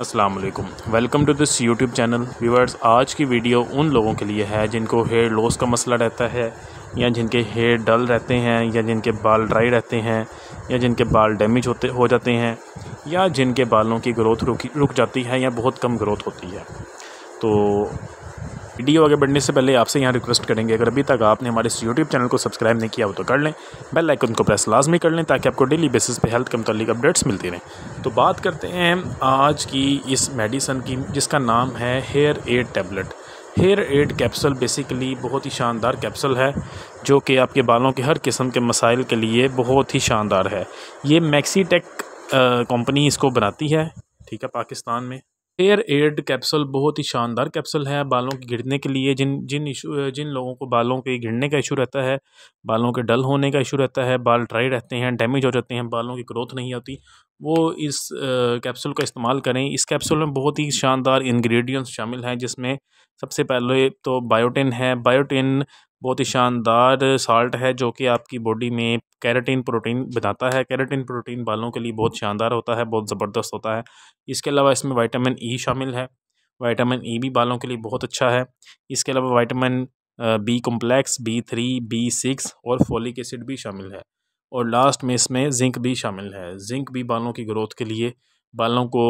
Aslam welcome to this YouTube channel viewers आज की video उन लोगों के लिए है जिनको हेयर लॉस का मसला रहता है या जिनके हेयर डल रहते हैं या जिनके बाल ड्राई रहते हैं या जिनके बाल डैमेज होते हो जाते हैं या जिनके बालों की ग्रोथ रुक रुक जाती है या बहुत कम ग्रोथ होती है तो वीडियो आगे बढ़ने से पहले आपसे यहाँ रिक्वेस्ट करेंगे अगर अभी तक आपने हमारे इस यूट्यूब चैनल को सब्सक्राइब नहीं किया हो तो कर लें बेल आइकन को प्रेस लाजमी कर लें ताकि आपको डेली बेसिस पे हेल्थ के मतलब अपडेट्स मिलती रहें तो बात करते हैं आज की इस मेडिसन की जिसका नाम है hair aid tablet hair aid capsule basically बहुत ही शानदार कैप्सूल है जो कि आपके बालों के हर किस्म के मसाइल के लिए बहुत ही शानदार है ये मैक्सीटेक कंपनी इसको बनाती है ठीक है पाकिस्तान में हेयर एड कैप्सूल बहुत ही शानदार कैप्सूल है बालों के गिरने के लिए जिन जिन इशू जिन लोगों को बालों के गिरने का इशू रहता है बालों के डल होने का इशू रहता है बाल ड्राई रहते हैं डैमेज हो जाते हैं बालों की ग्रोथ नहीं होती वो इस कैप्सूल का इस्तेमाल करें इस कैप्सूल में बहुत ही शानदार इन्ग्रीडियंट्स शामिल हैं जिसमें सबसे पहले तो बायोटिन है बायोटिन बहुत ही शानदार साल्ट है जो कि आपकी बॉडी में कैरेटीन प्रोटीन बनाता है कैरेटीन प्रोटीन बालों के लिए बहुत शानदार होता है बहुत ज़बरदस्त होता है इसके अलावा इसमें वाइटामिन ई e शामिल है वाइटामिन ई e भी बालों के लिए बहुत अच्छा है इसके अलावा vitamin B complex B three B six और फोलिक एसिड भी शामिल है और लास्ट में इसमें जिंक भी शामिल है जिंक भी बालों की ग्रोथ के लिए बालों को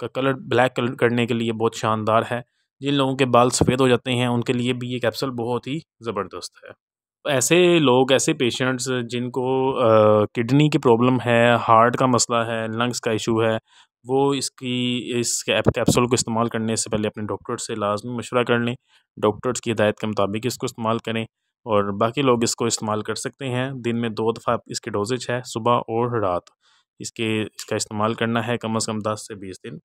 का कलर ब्लैक कलर करने के लिए बहुत शानदार है जिन लोगों के बाल सफ़ेद हो जाते हैं उनके लिए भी ये कैप्सूल बहुत ही ज़बरदस्त है ऐसे लोग ऐसे पेशेंट्स जिनको किडनी की प्रॉब्लम है हार्ट का मसला है लंग्स का इशू है वो इसकी इस कैप्सूल को इस्तेमाल करने से पहले अपने डॉक्टर से लाजमी मशवरा कर लें डॉक्टर्स की हिदायत के मुताबिक इसको इस्तेमाल करें और बाकी लोग इसको इस्तेमाल कर सकते हैं दिन में दो दफ़ा इसके डोजेज है सुबह और रात इसके इसका इस्तेमाल करना है कम अज़ कम दस से बीस दिन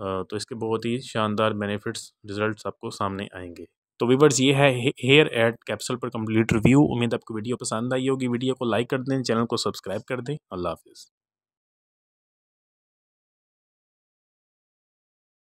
तो इसके बहुत ही शानदार बेनिफिट्स रिजल्ट्स आपको सामने आएंगे तो वीवर्स ये है हेयर एड कैप्सूल पर कंप्लीट रिव्यू उम्मीद आपको वीडियो पसंद आई होगी वीडियो को लाइक कर दें चैनल को सब्सक्राइब कर दें अल्लाह हाफिज़